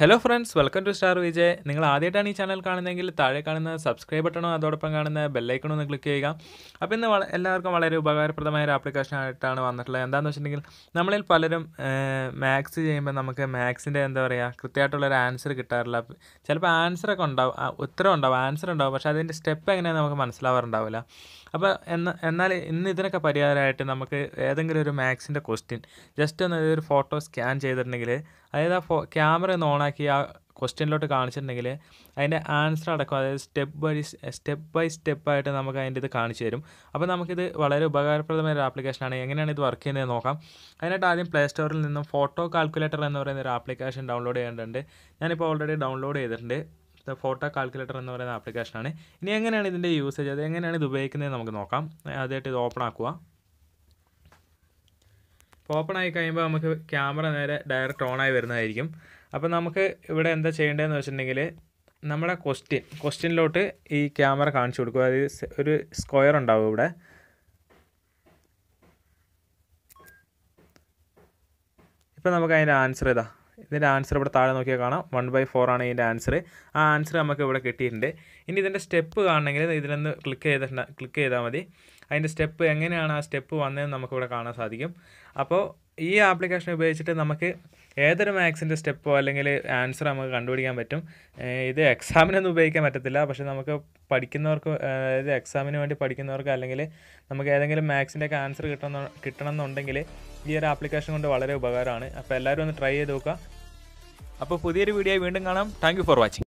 hello friends welcome to star Vijay നിങ്ങൾ ആദ്യമായിട്ടാണ് ഈ ചാനൽ കാണുന്നതെങ്കിൽ താഴെ കാണുന്ന സബ്സ്ക്രൈബ് ബട്ടണോ അതോടൊപ്പം കാണുന്ന ബെല്ലൈക്കണോ ഒന്ന് ക്ലിക്ക് ചെയ്യുക അപ്പോൾ ഇന്ന് എല്ലാവർക്കും വളരെ ഉപകാരപ്രദമായ ഒരു ആപ്ലിക്കേഷൻ ആയിട്ടാണ് വന്നിട്ടുള്ളത് എന്താണെന്ന് വെച്ചിട്ടുണ്ടെങ്കിൽ നമ്മളിൽ പലരും മാത്സ് ചെയ്യുമ്പോൾ നമുക്ക് മാത്സിൻ്റെ എന്താ പറയുക കൃത്യമായിട്ടുള്ളൊരു ആൻസർ കിട്ടാറില്ല ചിലപ്പോൾ ആൻസറൊക്കെ ഉണ്ടാവും ഉത്തരം ഉണ്ടാവും ആൻസർ ഉണ്ടാവും പക്ഷേ അതിൻ്റെ സ്റ്റെപ്പ് എങ്ങനെയാണ് നമുക്ക് മനസ്സിലാവാറുണ്ടാവില്ല അപ്പോൾ എന്നാൽ ഇന്ന് ഇതിനൊക്കെ പരിഹാരമായിട്ട് നമുക്ക് ഏതെങ്കിലും ഒരു മാത്സിൻ്റെ ക്വസ്റ്റ്യൻ ജസ്റ്റ് ഒന്ന് ഒരു ഫോട്ടോ സ്കാൻ ചെയ്തിട്ടുണ്ടെങ്കിൽ അതായത് ആ ഫോ ക്യാമറ ഒന്ന് ഓണാക്കി ആ ക്വസ്റ്റ്യനിലോട്ട് കാണിച്ചിട്ടുണ്ടെങ്കിൽ അതിൻ്റെ ആൻസർ അടക്കം അതായത് സ്റ്റെപ്പ് ബൈ സ്റ്റെപ്പ് ബൈ ആയിട്ട് നമുക്ക് അതിൻ്റെ ഇത് കാണിച്ചു തരും അപ്പോൾ നമുക്കിത് വളരെ ഉപകാരപ്രദമായ ഒരു ആപ്ലിക്കേഷനാണ് എങ്ങനെയാണ് ഇത് വർക്ക് ചെയ്യുന്നത് നോക്കാം അതിനായിട്ട് ആദ്യം പ്ലേ സ്റ്റോറിൽ നിന്നും ഫോട്ടോ കാൽക്കുലേറ്റർ എന്ന് പറയുന്ന ഒരു ആപ്ലിക്കേഷൻ ഡൗൺലോഡ് ചെയ്യേണ്ടതുണ്ട് ഞാനിപ്പോൾ ഓൾറെഡി ഡൗൺലോഡ് ചെയ്തിട്ടുണ്ട് ദ ഫോട്ടോ കാൽക്കുലേറ്റർ എന്ന് പറയുന്ന ആപ്ലിക്കേഷനാണ് ഇനി എങ്ങനെയാണ് ഇതിൻ്റെ യൂസേജ് അത് എങ്ങനെയാണ് ഇത് ഉപയോഗിക്കുന്നത് നമുക്ക് നോക്കാം ആദ്യമായിട്ട് ഇത് ഓപ്പൺ ആക്കുക അപ്പോൾ ഓപ്പൺ ആയി കഴിയുമ്പോൾ നമുക്ക് ക്യാമറ നേരെ ഡയറക്റ്റ് ഓൺ ആയി വരുന്നതായിരിക്കും അപ്പോൾ നമുക്ക് ഇവിടെ എന്താ ചെയ്യേണ്ടതെന്ന് വെച്ചിട്ടുണ്ടെങ്കിൽ നമ്മുടെ ക്വസ്റ്റ്യൻ ക്വസ്റ്റ്യനിലോട്ട് ഈ ക്യാമറ കാണിച്ചു കൊടുക്കുക അതായത് ഒരു സ്ക്വയർ ഉണ്ടാവും ഇവിടെ ഇപ്പം നമുക്ക് അതിൻ്റെ ആൻസർ ഇതാ ഇതിൻ്റെ ആൻസർ ഇവിടെ താഴെ നോക്കിയാൽ കാണാം വൺ ബൈ ഫോർ ആണ് ഇതിൻ്റെ ആൻസർ ആ ആൻസർ നമുക്ക് ഇവിടെ കിട്ടിയിട്ടുണ്ട് ഇനി ഇതിൻ്റെ സ്റ്റെപ്പ് കാണണമെങ്കിൽ ഇതിലൊന്ന് ക്ലിക്ക് ചെയ്തിട്ടുണ്ട് ക്ലിക്ക് ചെയ്താൽ മതി അതിൻ്റെ സ്റ്റെപ്പ് എങ്ങനെയാണ് ആ സ്റ്റെപ്പ് വന്നതെന്ന് നമുക്കിവിടെ കാണാൻ സാധിക്കും അപ്പോൾ ഈ ആപ്ലിക്കേഷൻ ഉപയോഗിച്ചിട്ട് നമുക്ക് ഏതൊരു മാത്സിൻ്റെ സ്റ്റെപ്പോ അല്ലെങ്കിൽ ആൻസർ നമുക്ക് കണ്ടുപിടിക്കാൻ പറ്റും ഇത് എക്സാമിനൊന്നും ഉപയോഗിക്കാൻ പറ്റത്തില്ല പക്ഷെ നമുക്ക് പഠിക്കുന്നവർക്ക് അതായത് എക്സാമിന് വേണ്ടി പഠിക്കുന്നവർക്ക് അല്ലെങ്കിൽ നമുക്ക് ഏതെങ്കിലും മാത്സിൻ്റെ ഒക്കെ ആൻസർ കിട്ടണം കിട്ടണം എന്നുണ്ടെങ്കിൽ ഈ ഒരു ആപ്ലിക്കേഷൻ കൊണ്ട് വളരെ ഉപകാരമാണ് അപ്പോൾ എല്ലാവരും ഒന്ന് ട്രൈ ചെയ്ത് നോക്കുക അപ്പോൾ പുതിയൊരു വീഡിയോ വീണ്ടും കാണാം താങ്ക് ഫോർ വാച്ചിങ്